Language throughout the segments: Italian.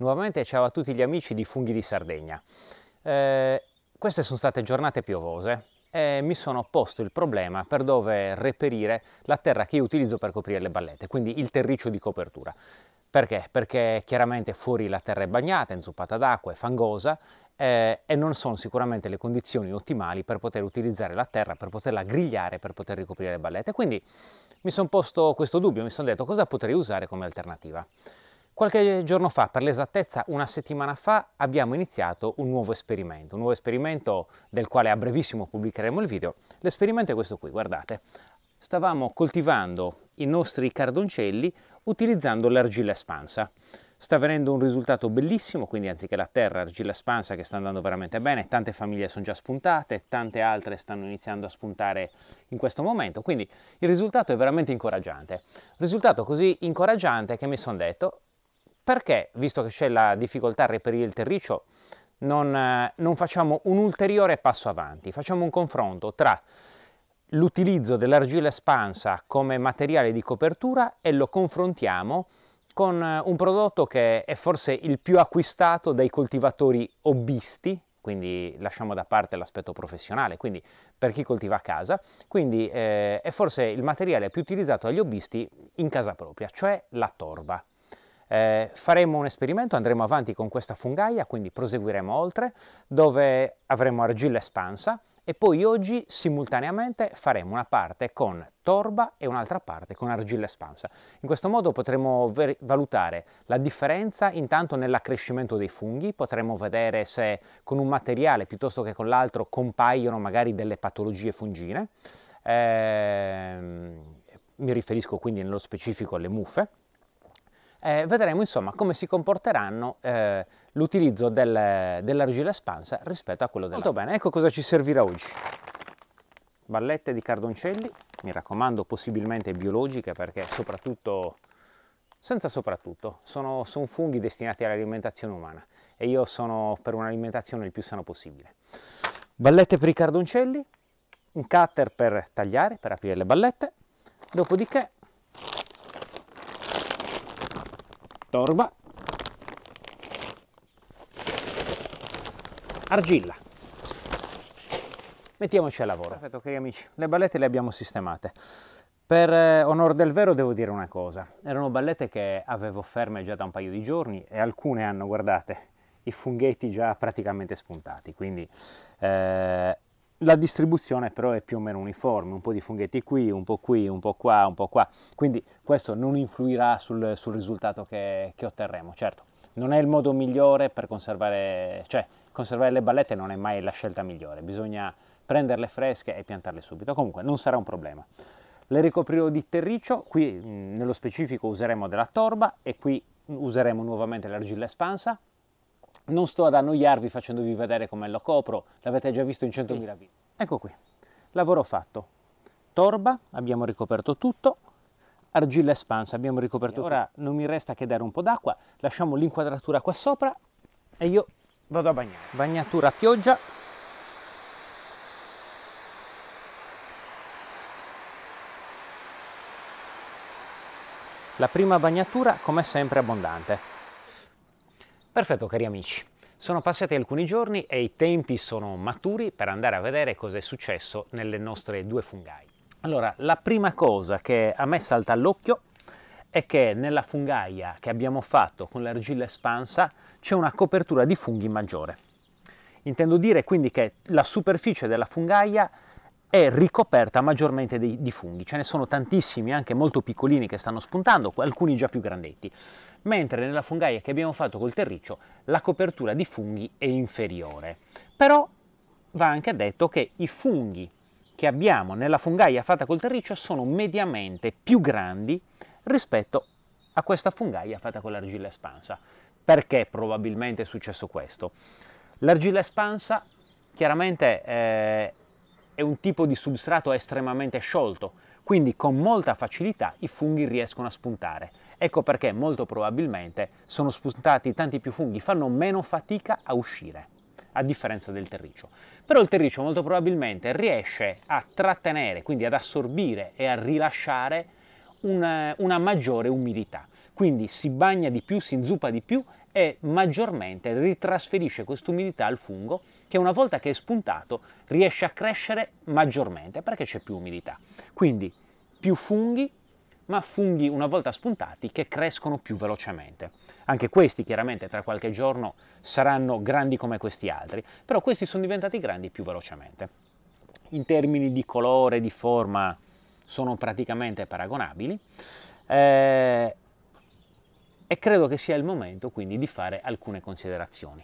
Nuovamente ciao a tutti gli amici di Funghi di Sardegna. Eh, queste sono state giornate piovose e mi sono posto il problema per dove reperire la terra che io utilizzo per coprire le ballette, quindi il terriccio di copertura. Perché? Perché chiaramente fuori la terra è bagnata, inzuppata d'acqua, è fangosa eh, e non sono sicuramente le condizioni ottimali per poter utilizzare la terra, per poterla grigliare, per poter ricoprire le ballette. Quindi mi sono posto questo dubbio, mi sono detto cosa potrei usare come alternativa. Qualche giorno fa, per l'esattezza una settimana fa, abbiamo iniziato un nuovo esperimento, un nuovo esperimento del quale a brevissimo pubblicheremo il video. L'esperimento è questo qui, guardate. Stavamo coltivando i nostri cardoncelli utilizzando l'argilla espansa. Sta avvenendo un risultato bellissimo, quindi anziché la terra, argilla espansa che sta andando veramente bene, tante famiglie sono già spuntate, tante altre stanno iniziando a spuntare in questo momento, quindi il risultato è veramente incoraggiante. Risultato così incoraggiante che mi sono detto, perché, visto che c'è la difficoltà a reperire il terriccio, non, eh, non facciamo un ulteriore passo avanti, facciamo un confronto tra l'utilizzo dell'argilla espansa come materiale di copertura e lo confrontiamo con eh, un prodotto che è forse il più acquistato dai coltivatori hobbisti, quindi lasciamo da parte l'aspetto professionale, quindi per chi coltiva a casa, quindi eh, è forse il materiale più utilizzato dagli hobbisti in casa propria, cioè la torba. Eh, faremo un esperimento, andremo avanti con questa fungaia, quindi proseguiremo oltre, dove avremo argilla espansa e poi oggi simultaneamente faremo una parte con torba e un'altra parte con argilla espansa. In questo modo potremo valutare la differenza intanto nell'accrescimento dei funghi, potremo vedere se con un materiale piuttosto che con l'altro compaiono magari delle patologie fungine, eh, mi riferisco quindi nello specifico alle muffe, eh, vedremo insomma come si comporteranno eh, l'utilizzo del, dell'argilla espansa rispetto a quello del Molto bene, ecco cosa ci servirà oggi. Ballette di cardoncelli, mi raccomando possibilmente biologiche perché soprattutto senza soprattutto, sono, sono, funghi destinati all'alimentazione umana e io sono per un'alimentazione il più sano possibile. Ballette per i cardoncelli, un cutter per tagliare, per aprire le ballette, dopodiché torba, argilla. Mettiamoci al lavoro. Perfetto, cari amici, le ballette le abbiamo sistemate. Per eh, onor del vero devo dire una cosa, erano ballette che avevo ferme già da un paio di giorni e alcune hanno, guardate, i funghetti già praticamente spuntati, quindi eh, la distribuzione però è più o meno uniforme, un po' di funghetti qui, un po' qui, un po' qua, un po' qua, quindi questo non influirà sul, sul risultato che, che, otterremo, certo. Non è il modo migliore per conservare, cioè conservare le ballette non è mai la scelta migliore, bisogna prenderle fresche e piantarle subito, comunque non sarà un problema. Le ricoprirò di terriccio, qui mm, nello specifico useremo della torba e qui mm, useremo nuovamente l'argilla espansa, non sto ad annoiarvi facendovi vedere come lo copro, l'avete già visto in 100.000 video. Ecco qui, lavoro fatto. Torba, abbiamo ricoperto tutto, argilla espansa, abbiamo ricoperto tutto. Ora non mi resta che dare un po' d'acqua, lasciamo l'inquadratura qua sopra e io vado a bagnare. Bagnatura a pioggia. La prima bagnatura, come sempre, abbondante. Perfetto cari amici, sono passati alcuni giorni e i tempi sono maturi per andare a vedere cosa è successo nelle nostre due fungai. Allora, la prima cosa che a me salta all'occhio è che nella fungaia che abbiamo fatto con l'argilla espansa c'è una copertura di funghi maggiore. Intendo dire quindi che la superficie della fungaia è ricoperta maggiormente di, di, funghi. Ce ne sono tantissimi, anche molto piccolini, che stanno spuntando, alcuni già più grandetti. Mentre nella fungaia che abbiamo fatto col terriccio, la copertura di funghi è inferiore. Però va anche detto che i funghi che abbiamo nella fungaia fatta col terriccio sono mediamente più grandi rispetto a questa fungaia fatta con l'argilla espansa. Perché probabilmente è successo questo? L'argilla espansa chiaramente eh, è un tipo di substrato estremamente sciolto, quindi con molta facilità i funghi riescono a spuntare. Ecco perché molto probabilmente sono spuntati tanti più funghi, fanno meno fatica a uscire, a differenza del terriccio. Però il terriccio molto probabilmente riesce a trattenere, quindi ad assorbire e a rilasciare una, una maggiore umidità. Quindi si bagna di più, si inzuppa di più e maggiormente ritrasferisce quest'umidità al fungo che una volta che è spuntato riesce a crescere maggiormente perché c'è più umidità. Quindi più funghi, ma funghi una volta spuntati che crescono più velocemente. Anche questi chiaramente tra qualche giorno saranno grandi come questi altri, però questi sono diventati grandi più velocemente. In termini di colore, di forma, sono praticamente paragonabili. Eh, e credo che sia il momento quindi di fare alcune considerazioni.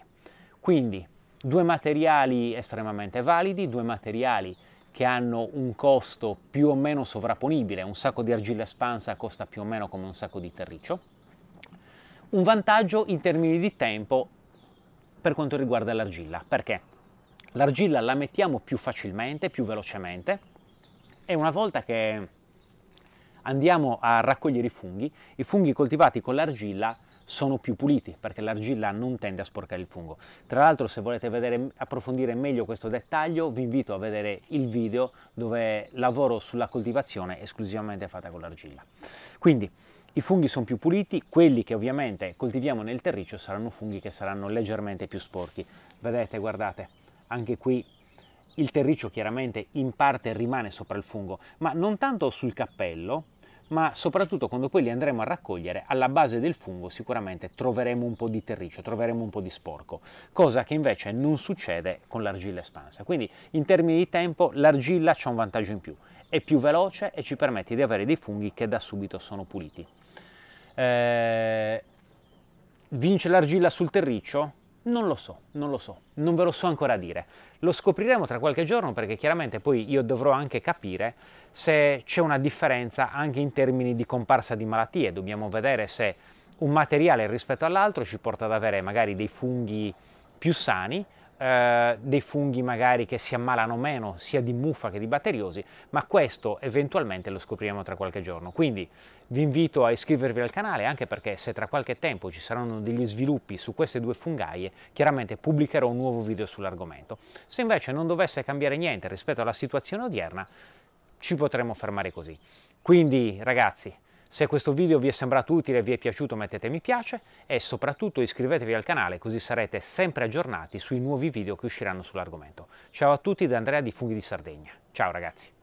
Quindi due materiali estremamente validi, due materiali che hanno un costo più o meno sovrapponibile, un sacco di argilla espansa costa più o meno come un sacco di terriccio. Un vantaggio in termini di tempo per quanto riguarda l'argilla, perché l'argilla la mettiamo più facilmente, più velocemente e una volta che andiamo a raccogliere i funghi, i funghi coltivati con l'argilla sono più puliti perché l'argilla non tende a sporcare il fungo. Tra l'altro se volete vedere, approfondire meglio questo dettaglio vi invito a vedere il video dove lavoro sulla coltivazione esclusivamente fatta con l'argilla. Quindi i funghi sono più puliti, quelli che ovviamente coltiviamo nel terriccio saranno funghi che saranno leggermente più sporchi. Vedete, guardate, anche qui il terriccio chiaramente in parte rimane sopra il fungo, ma non tanto sul cappello, ma soprattutto quando poi li andremo a raccogliere, alla base del fungo sicuramente troveremo un po' di terriccio, troveremo un po' di sporco, cosa che invece non succede con l'argilla espansa. Quindi in termini di tempo l'argilla ha un vantaggio in più, è più veloce e ci permette di avere dei funghi che da subito sono puliti. Eh, vince l'argilla sul terriccio? Non lo so, non lo so, non ve lo so ancora dire. Lo scopriremo tra qualche giorno perché chiaramente poi io dovrò anche capire se c'è una differenza anche in termini di comparsa di malattie. Dobbiamo vedere se un materiale rispetto all'altro ci porta ad avere magari dei funghi più sani eh, dei funghi magari che si ammalano meno sia di muffa che di batteriosi, ma questo eventualmente lo scopriremo tra qualche giorno. Quindi vi invito a iscrivervi al canale anche perché se tra qualche tempo ci saranno degli sviluppi su queste due fungaie, chiaramente pubblicherò un nuovo video sull'argomento. Se invece non dovesse cambiare niente rispetto alla situazione odierna, ci potremmo fermare così. Quindi ragazzi, se questo video vi è sembrato utile e vi è piaciuto mettete mi piace e soprattutto iscrivetevi al canale così sarete sempre aggiornati sui nuovi video che usciranno sull'argomento. Ciao a tutti da Andrea di Funghi di Sardegna. Ciao ragazzi!